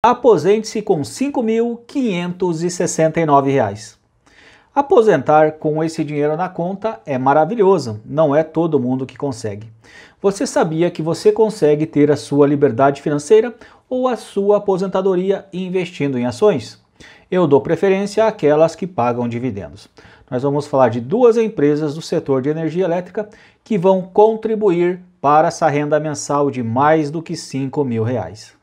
Aposente-se com R$ 5.569. Aposentar com esse dinheiro na conta é maravilhoso, não é todo mundo que consegue. Você sabia que você consegue ter a sua liberdade financeira ou a sua aposentadoria investindo em ações? Eu dou preferência àquelas que pagam dividendos. Nós vamos falar de duas empresas do setor de energia elétrica que vão contribuir para essa renda mensal de mais do que R$ 5.000. mil. Reais.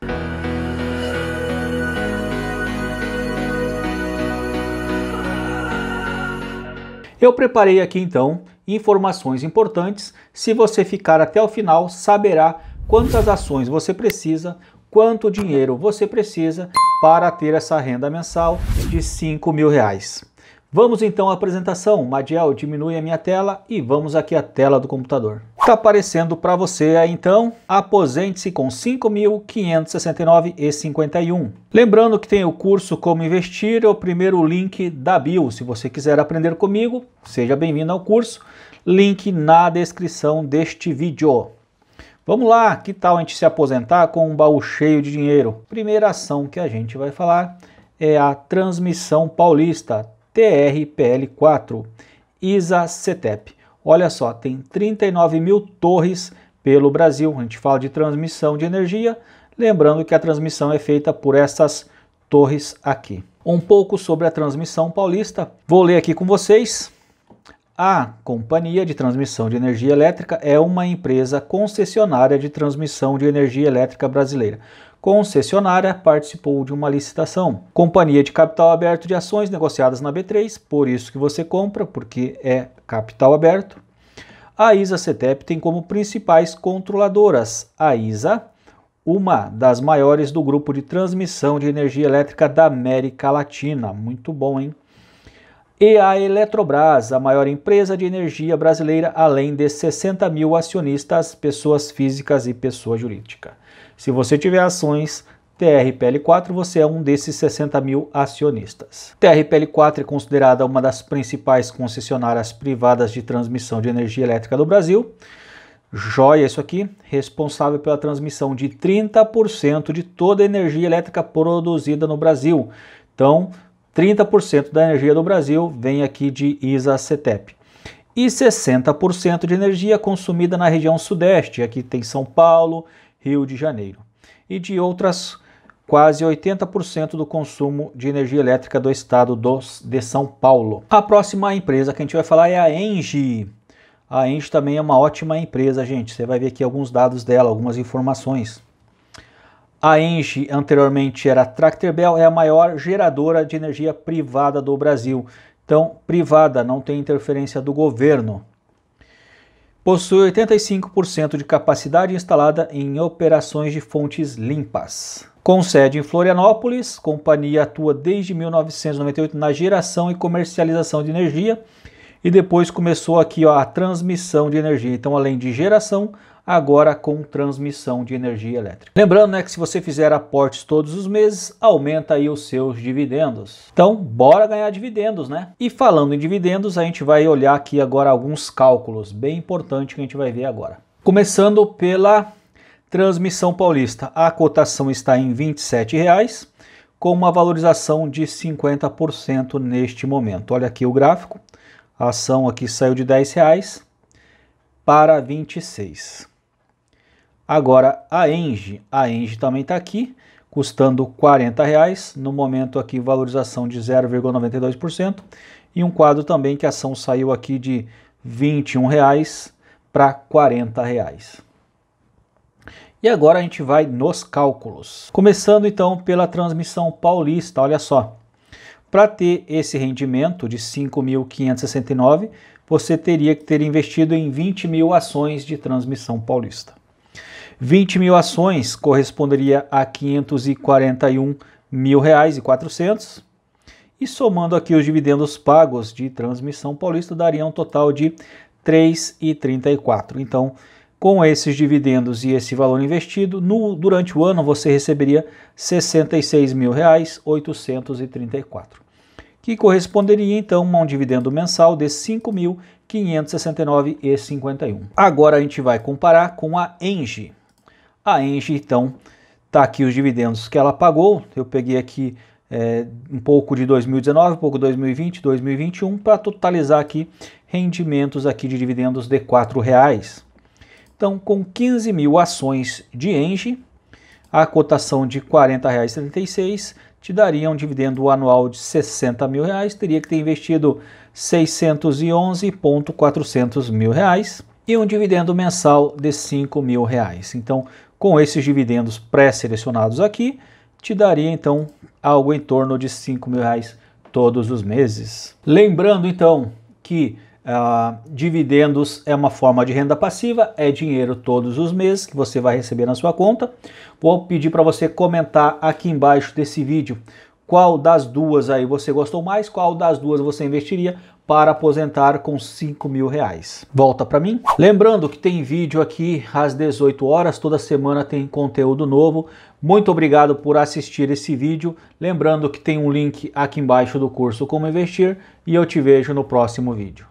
Eu preparei aqui então informações importantes. Se você ficar até o final, saberá quantas ações você precisa, quanto dinheiro você precisa para ter essa renda mensal de 5 mil reais. Vamos então à apresentação. Madiel, diminui a minha tela e vamos aqui à tela do computador. Está aparecendo para você aí então, aposente-se com 5.569,51. Lembrando que tem o curso Como Investir, é o primeiro link da bio. Se você quiser aprender comigo, seja bem-vindo ao curso. Link na descrição deste vídeo. Vamos lá, que tal a gente se aposentar com um baú cheio de dinheiro? Primeira ação que a gente vai falar é a Transmissão Paulista, TRPL4, ISA-CETEP. Olha só, tem 39 mil torres pelo Brasil. A gente fala de transmissão de energia, lembrando que a transmissão é feita por essas torres aqui. Um pouco sobre a transmissão paulista, vou ler aqui com vocês. A Companhia de Transmissão de Energia Elétrica é uma empresa concessionária de transmissão de energia elétrica brasileira. Concessionária participou de uma licitação. Companhia de capital aberto de ações negociadas na B3, por isso que você compra, porque é capital aberto. A ISA CETEP tem como principais controladoras a ISA, uma das maiores do grupo de transmissão de energia elétrica da América Latina. Muito bom, hein? e a Eletrobras, a maior empresa de energia brasileira, além de 60 mil acionistas, pessoas físicas e pessoa jurídica. Se você tiver ações TRPL4, você é um desses 60 mil acionistas. TRPL4 é considerada uma das principais concessionárias privadas de transmissão de energia elétrica do Brasil. Joia isso aqui, responsável pela transmissão de 30% de toda a energia elétrica produzida no Brasil. Então, 30% da energia do Brasil vem aqui de Isacetepe E 60% de energia consumida na região sudeste, aqui tem São Paulo, Rio de Janeiro. E de outras quase 80% do consumo de energia elétrica do estado dos, de São Paulo. A próxima empresa que a gente vai falar é a Engie. A Engie também é uma ótima empresa, gente. Você vai ver aqui alguns dados dela, algumas informações. A ENGE, anteriormente era Tracterbel, é a maior geradora de energia privada do Brasil. Então, privada, não tem interferência do governo. Possui 85% de capacidade instalada em operações de fontes limpas. Com sede em Florianópolis, companhia atua desde 1998 na geração e comercialização de energia e depois começou aqui ó, a transmissão de energia. Então, além de geração, agora com transmissão de energia elétrica. Lembrando né, que se você fizer aportes todos os meses, aumenta aí os seus dividendos. Então, bora ganhar dividendos, né? E falando em dividendos, a gente vai olhar aqui agora alguns cálculos bem importantes que a gente vai ver agora. Começando pela Transmissão Paulista. A cotação está em R$ 27,00 com uma valorização de 50% neste momento. Olha aqui o gráfico. A ação aqui saiu de R$ 10,00 para 26. Agora a Engie, a Engie também está aqui, custando R$ 40,00, no momento aqui valorização de 0,92%, e um quadro também que a ação saiu aqui de R$ 21,00 para R$ 40,00. E agora a gente vai nos cálculos. Começando então pela transmissão paulista, olha só. Para ter esse rendimento de 5.569, você teria que ter investido em 20 mil ações de transmissão paulista. 20 mil ações corresponderia a 541 mil reais e 400. E somando aqui os dividendos pagos de transmissão paulista, daria um total de 3,34. Então, com esses dividendos e esse valor investido, no, durante o ano você receberia R$ 66.834, que corresponderia então a um dividendo mensal de R$ 5.000. 569 e 51. Agora a gente vai comparar com a Engie. A Engie, então, tá aqui os dividendos que ela pagou. Eu peguei aqui é, um pouco de 2019, um pouco 2020, 2021, para totalizar aqui rendimentos aqui de dividendos de R$ reais. Então, com 15 mil ações de Engie, a cotação de R$ 40,76 te daria um dividendo anual de R$ 60 mil, reais, teria que ter investido R$ 611.400 mil reais e um dividendo mensal de 5 mil reais. Então, com esses dividendos pré-selecionados aqui, te daria então algo em torno de 5 mil reais todos os meses. Lembrando então que ah, dividendos é uma forma de renda passiva, é dinheiro todos os meses que você vai receber na sua conta. Vou pedir para você comentar aqui embaixo desse vídeo qual das duas aí você gostou mais? Qual das duas você investiria? para aposentar com 5 mil reais. Volta para mim. Lembrando que tem vídeo aqui às 18 horas, toda semana tem conteúdo novo. Muito obrigado por assistir esse vídeo. Lembrando que tem um link aqui embaixo do curso Como Investir e eu te vejo no próximo vídeo.